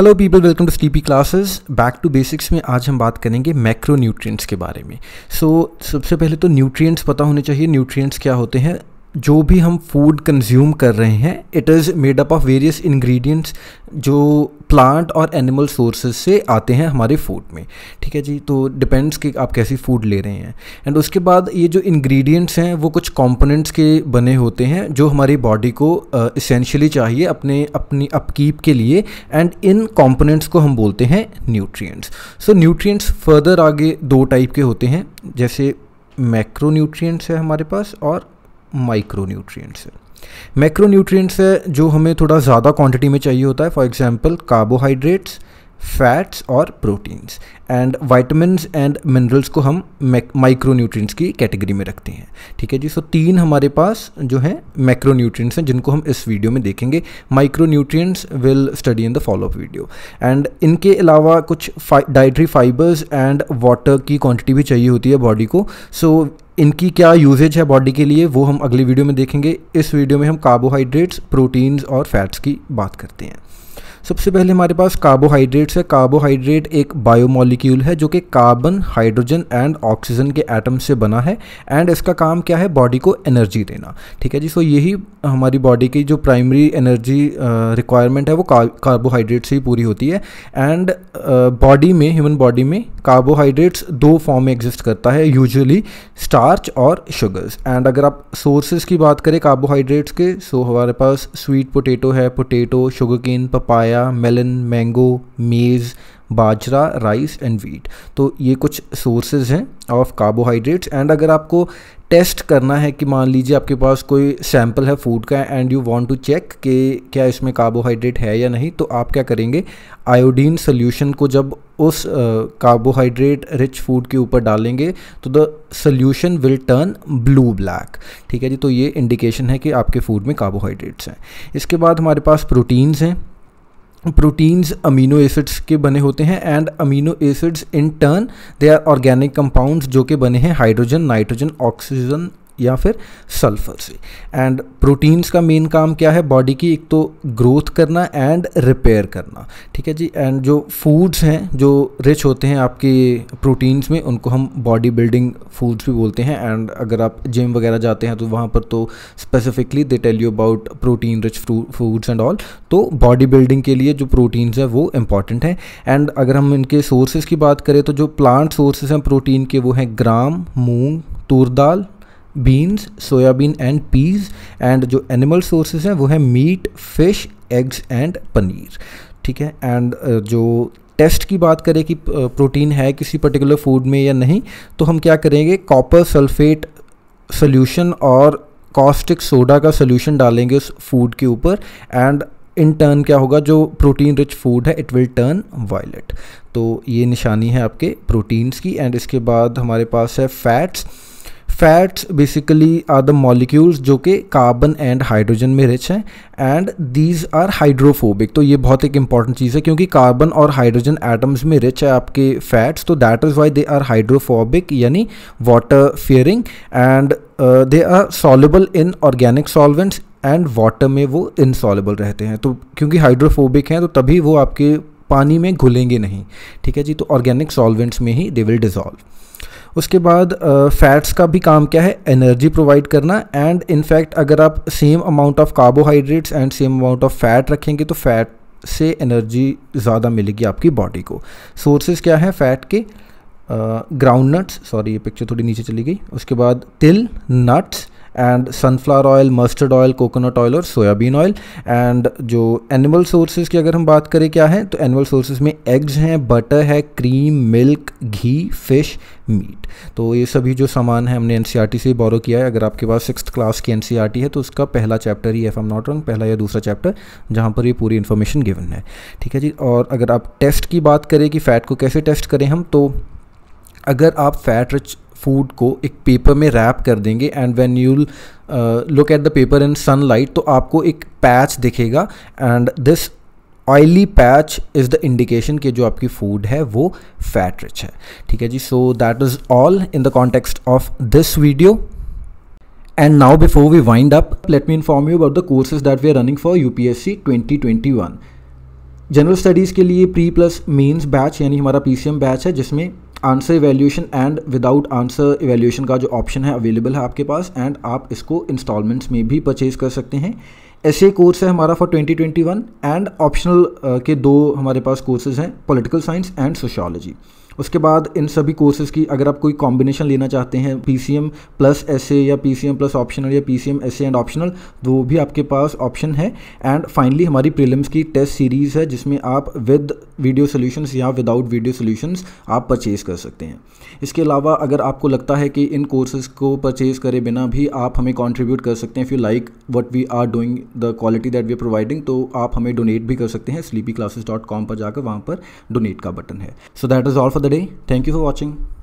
Hello people welcome to Sleepy Classes back to basics में आज हम बात करेंगे मैक्रो न्यूट्रिएंट्स के बारे में सो so, सबसे पहले तो न्यूट्रिएंट्स पता होने चाहिए न्यूट्रिएंट्स क्या होते हैं जो भी हम फूड कंज्यूम कर रहे हैं it is made up of various ingredients जो प्लांट और एनिमल सोर्सेज से आते हैं हमारे फूड में ठीक है जी तो डिपेंड्स कि आप कैसी फूड ले रहे हैं एंड उसके बाद ये जो इंग्रेडिएंट्स हैं वो कुछ कंपोनेंट्स के बने होते हैं जो हमारी बॉडी को इसेंशली uh, चाहिए अपने अपनी अपकीप के लिए एंड इन कंपोनेंट्स को हम बोलते हैं न्यूट्रिएंट्स सो न्यूट्रिएंट्स फर्दर आगे दो टाइप के होते हैं जैसे मैक्रो न्यूट्रिएंट्स है हमारे पास और माइक्रो न्यूट्रियट्स है मैक्रो न्यूट्रियट्स है जो हमें थोड़ा ज़्यादा क्वांटिटी में चाहिए होता है फॉर एग्जांपल कार्बोहाइड्रेट्स फैट्स और proteins and vitamin and minerals को हम माइक्रो न्यूट्रिएंट्स की कैटेगरी में रखते हैं ठीक है जी सो तीन हमारे पास जो हैं मैक्रो न्यूट्रिएंट्स हैं जिनको हम इस वीडियो में देखेंगे micro nutrients will study in the follow up video and इनके अलावा कुछ डाइट्री फाइबर्स एंड वाटर की क्वान्टिटी भी चाहिए होती है बॉडी को सो so, इनकी क्या यूजेज है बॉडी के लिए वो हम अगली वीडियो में देखेंगे इस वीडियो में हम कार्बोहाइड्रेट्स प्रोटीन्स और फैट्स की बात करते हैं सबसे पहले हमारे पास कार्बोहाइड्रेट्स है कार्बोहाइड्रेट एक बायोमोलिक्यूल है जो कि कार्बन हाइड्रोजन एंड ऑक्सीजन के एटम से बना है एंड इसका काम क्या है बॉडी को एनर्जी देना ठीक है जी सो यही हमारी बॉडी की जो प्राइमरी एनर्जी रिक्वायरमेंट है वो कार्बोहाइड्रेट से ही पूरी होती है एंड बॉडी में ह्यूमन बॉडी में कार्बोहाइड्रेट्स दो फॉर्म में एग्जिस्ट करता है यूजली स्टार्च और शुगर्स एंड अगर आप सोर्सेज की बात करें कार्बोहाइड्रेट्स के सो हमारे पास स्वीट पोटेटो है पोटेटो शुगर केन पपा पपाया मेलन मैंगो मेज़ बाजरा राइस एंड वीट तो ये कुछ सोर्सेज हैं ऑफ कार्बोहाइड्रेट्स एंड अगर आपको टेस्ट करना है कि मान लीजिए आपके पास कोई सैम्पल है फूड का and you want to check कि क्या इसमें कार्बोहाइड्रेट है या नहीं तो आप क्या करेंगे आयोडीन सोल्यूशन को जब उस कार्बोहाइड्रेट रिच फूड के ऊपर डालेंगे तो the solution will turn blue black ठीक है जी तो ये इंडिकेशन है कि आपके फूड में कार्बोहाइड्रेट्स हैं इसके बाद हमारे पास प्रोटीन्स हैं प्रोटीन्स अमीनो एसिड्स के बने होते हैं and amino acids in turn they are organic compounds जो कि बने हैं हाइड्रोजन नाइट्रोजन ऑक्सीजन या फिर सल्फर से एंड प्रोटीन्स का मेन काम क्या है बॉडी की एक तो ग्रोथ करना एंड रिपेयर करना ठीक है जी एंड जो फूड्स हैं जो रिच होते हैं आपके प्रोटीन्स में उनको हम बॉडी बिल्डिंग फूड्स भी बोलते हैं एंड अगर आप जिम वगैरह जाते हैं तो वहाँ पर तो specifically they tell you about protein rich foods and all तो बॉडी बिल्डिंग के लिए जो प्रोटीन्स हैं वो इंपॉर्टेंट हैं एंड अगर हम इनके सोर्सेज की बात करें तो जो प्लांट सोर्सेज हैं प्रोटीन के वो हैं gram moong toor dal beans soybean and peas and जो एनिमल सोर्सेज हैं वो है meat fish eggs and paneer ठीक है एंड जो टेस्ट की बात करें कि प्रोटीन है किसी पर्टिकुलर फूड में या नहीं तो हम क्या करेंगे कॉपर सल्फेट सोल्यूशन और कॉस्टिक सोडा का सोल्यूशन डालेंगे उस फूड के ऊपर एंड इन टर्न क्या होगा जो प्रोटीन रिच फूड है इट विल टर्न वायलेट तो ये निशानी है आपके प्रोटीन्स की एंड इसके बाद हमारे पास है fats fats basically are the molecules जो कि कार्बन एंड हाइड्रोजन में रिच हैं एंड दीज आर हाइड्रोफोबिक तो ये बहुत एक इंपॉर्टेंट चीज़ है क्योंकि कार्बन और हाइड्रोजन एटम्स में रिच है आपके फैट्स तो that is why they are hydrophobic यानी water fearing and they are soluble in organic solvents and water में वो इनसॉलेबल रहते हैं तो क्योंकि हाइड्रोफोबिक हैं तो तभी वो आपके पानी में घुलेंगे नहीं ठीक है जी तो ऑर्गेनिक सॉल्वेंट्स में ही दे विल डिजॉल्व उसके बाद फैट्स का भी काम क्या है एनर्जी प्रोवाइड करना एंड इनफैक्ट अगर आप same amount of carbohydrates and same amount of fat रखेंगे तो फैट से एनर्जी ज़्यादा मिलेगी आपकी बॉडी को सोर्सेज क्या है फैट के ग्राउंड नट्स सॉरी ये पिक्चर थोड़ी नीचे चली गई उसके बाद तिल nuts and sunflower oil mustard oil coconut oil और सोयाबीन ऑयल एंड जो एनिमल सोर्सेज की अगर हम बात करें क्या है तो एनिमल सोर्सेज में एग्स हैं बटर है cream milk ghee fish meat तो ये सभी जो सामान है हमने एन e से बोरो किया है अगर आपके पास सिक्स क्लास की एन e है तो उसका पहला चैप्टर ही एफ एम नॉट रंग पहला या दूसरा चैप्टर जहाँ पर ये पूरी इन्फॉर्मेशन गिवन है ठीक है जी और अगर आप टेस्ट की बात करें कि फ़ैट को कैसे टेस्ट करें हम तो अगर आप फैट रिच फूड को एक पेपर में रैप कर देंगे and when you look at the paper in sunlight तो आपको एक पैच दिखेगा and this oily patch is the indication कि जो आपकी फूड है वो फैट रिच है ठीक है जी so that is all in the context of this video And now before we wind up, let me inform you about the courses that we are running for UPSC 2021. General studies के लिए pre plus mains batch यानी हमारा M batch है जिसमें answer evaluation and without answer evaluation का जो option है available है आपके पास एंड आप इसको इंस्टॉलमेंट्स में भी परचेज कर सकते हैं ऐसे कोर्स है हमारा फॉर 2021 एंड ऑप्शनल के दो हमारे पास कोर्सेज हैं पॉलिटिकल साइंस एंड सोशोलॉजी उसके बाद इन सभी कोर्सेज़ की अगर आप कोई कॉम्बिनेशन लेना चाहते हैं P C M plus S या P C M plus optional या P C M S and optional वो भी आपके पास ऑप्शन है एंड फाइनली हमारी प्रीलिम्स की टेस्ट सीरीज़ है जिसमें आप विद वीडियो सॉल्यूशंस या विदाउट वीडियो सॉल्यूशंस आप परचेज़ कर सकते हैं इसके अलावा अगर आपको लगता है कि इन कोर्सेज़ को परचेज़ करे बिना भी आप हमें कॉन्ट्रीब्यूट कर सकते हैं if you like what we are doing the quality that we are providing तो आप हमें डोनेट भी कर सकते हैं स्लीपी क्लासेस डॉट कॉम पर जाकर वहाँ पर डोनेट का बटन है so that is all for the day thank you for watching